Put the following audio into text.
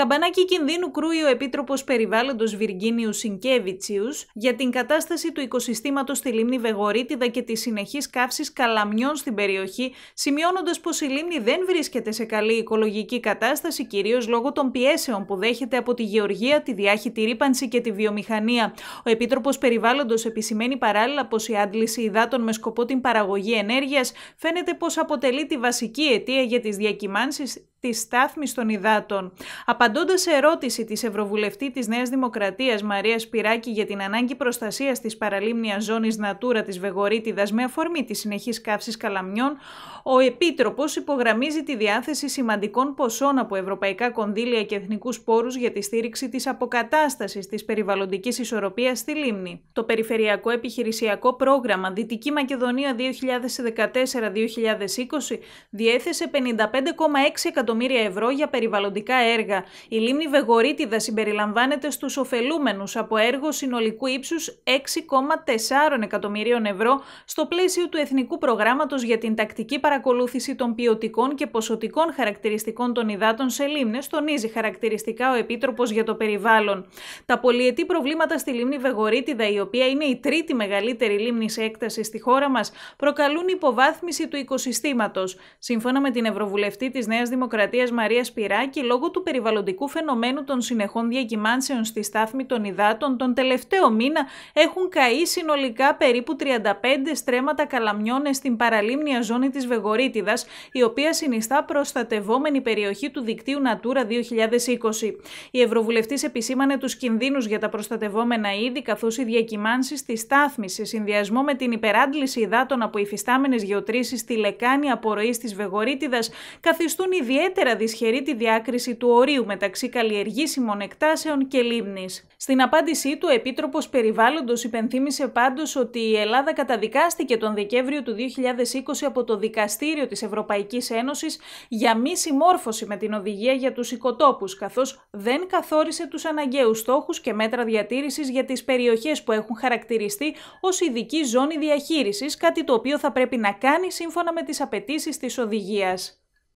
Καμπανάκι κινδύνου κρούει ο Επίτροπος Περιβάλλοντος Βιργίνιους Σινκέβιτσιους για την κατάσταση του οικοσυστήματος στη λίμνη Βεγορίτιδα και της συνεχής καύσης καλαμιών στην περιοχή, σημειώνοντας πως η λίμνη δεν βρίσκεται σε καλή οικολογική κατάσταση κυρίως λόγω των πιέσεων που δέχεται από τη γεωργία, τη διάχυτη ρήπανση και τη βιομηχανία. Ο Επίτροπος Περιβάλλοντος επισημαίνει παράλληλα πως η άντληση υδάτων με σκοπό την παραγωγή ενέργειας φαίνεται πως αποτελεί τη βασική αιτία για τις διακυμάνσεις της στάθμης των υδάτων. Απαντώντας σε ερώτηση της Ευρωβουλευτή της Νέας Δημοκρατίας Μαρία Σπυράκη για την ανάγκη προστασίας της παραλίμνιας ζώνης Νατούρα της Βεγορίτιδας με αφορμή τη συνεχής καύσης καλαμιών, ο Επίτροπος υπογραμμίζει τη διάθεση σημαντικών ποσών από ευρωπαϊκά κονδύλια και εθνικούς πόρους για τη στήριξη της αποκατάστασης της περιβαλλοντικής ισορροπίας στη λίμνη. Το Περιφερειακό Επιχειρησιακό Πρόγραμμα Δυτική Μακεδονία 2014-2020 διέθεσε 55,6 εκατομμύρια εκατομμύρια ευρώ για περιβαλλοντικά έργα. Η λίμνη Βεγορίτιδα συμπεριλαμβάνεται στους ωφελούμενους από έργο συνολικού ύψους 6,4 εκατομμυρίων ευρώ στο πλαίσιο του Εθνικού Προγράμματος για την τακτική παρακολούθηση των ποιοτικών και ποσοτικών χαρακτηριστικών των υδάτων σε λίμνες, τονίζει χαρακτηριστικά ο Επίτροπος για το Περιβάλλον. Τα πολυετή προβλήματα στη λίμνη Βεγορίτιδα, η οποία είναι η τρίτη μεγαλύτερη λίμνη σε έκταση στη χώρα μας, προκαλούν υποβάθμιση του οικοσυστήματος. Σύμφωνα με την Ευρωβουλευτή της Νέας Δημοκρατίας, Δημοκρατίας Μαρίας Σπυράκη λόγω του περιβαλλοντικού φαινομένου των συνεχών διακυμάνσεων στη στάθμη των υδάτων τον τελευταίο μήνα έχουν καεί συνολικά περίπου 35 στρέμματα καλαμιών στην παραλίμνια ζώνη της Βεγορίτιδας, η οποία συνιστά προστατευόμενη περιοχή του δικτύου Natura 2020. Η Ευρωβουλευτής επισήμανε τους κινδύνους για τα προστατευόμενα είδη καθώς οι διακυμάνσεις στη στάθμη σε συνδυασμό με την υπεράντληση υδάτων από υφιστάμενες γεωτρήσεις στη λεκάνη απορροής της Βεγορίτιδας καθιστούν ιδιαίτερα ιδιαίτερα δυσχερεί τη διάκριση του ορίου μεταξύ καλλιεργήσιμων εκτάσεων και λίμνης. Στην απάντησή του, ο Επίτροπος Περιβάλλοντος υπενθύμησε πάντως ότι η Ελλάδα καταδικάστηκε τον Δεκέμβριο του 2020 από το Δικαστήριο της Ευρωπαϊκής Ένωσης για μη συμμόρφωση με την οδηγία για τους οικοτόπους, καθώς δεν καθόρισε τους αναγκαίους στόχους και μέτρα διατήρησης για τις περιοχές που έχουν χαρακτηριστεί ως ειδική ζώνη διαχείρισης, κάτι το οποίο θα πρέπει να κάνει σύμφωνα με τις απαιτήσεις της οδηγίας.